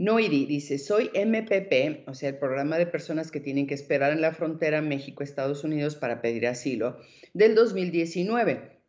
Noiri dice, soy MPP, o sea, el programa de personas que tienen que esperar en la frontera México-Estados Unidos para pedir asilo, del 2019.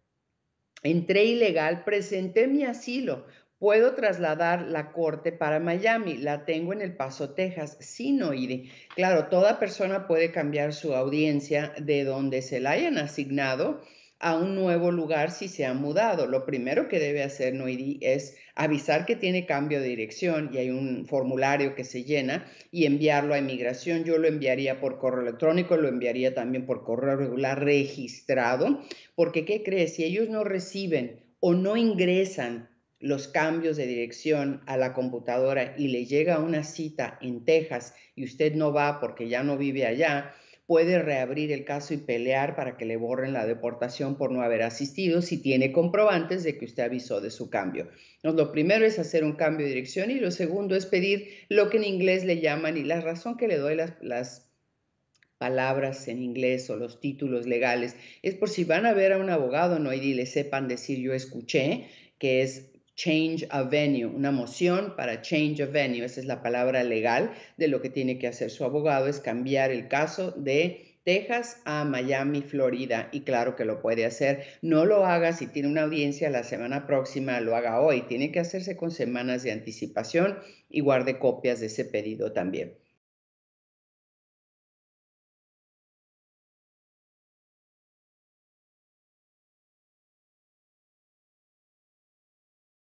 Entré ilegal, presenté mi asilo. Puedo trasladar la corte para Miami, la tengo en El Paso, Texas, Sí, Noiri. Claro, toda persona puede cambiar su audiencia de donde se la hayan asignado a un nuevo lugar si se ha mudado. Lo primero que debe hacer NOIDI es avisar que tiene cambio de dirección y hay un formulario que se llena y enviarlo a inmigración. Yo lo enviaría por correo electrónico, lo enviaría también por correo regular registrado, porque ¿qué crees? Si ellos no reciben o no ingresan los cambios de dirección a la computadora y le llega una cita en Texas y usted no va porque ya no vive allá, puede reabrir el caso y pelear para que le borren la deportación por no haber asistido si tiene comprobantes de que usted avisó de su cambio. lo primero es hacer un cambio de dirección y lo segundo es pedir lo que en inglés le llaman y la razón que le doy las, palabras en inglés o los títulos legales es por si van a ver a un abogado, no, y le sepan decir yo escuché, que es change a venue, una moción para change a venue, esa es la palabra legal de lo que tiene que hacer su abogado, es cambiar el caso de Texas a Miami, Florida, y claro que lo puede hacer. No lo haga si tiene una audiencia la semana próxima, lo haga hoy. Tiene que hacerse con semanas de anticipación y guarde copias de ese pedido también.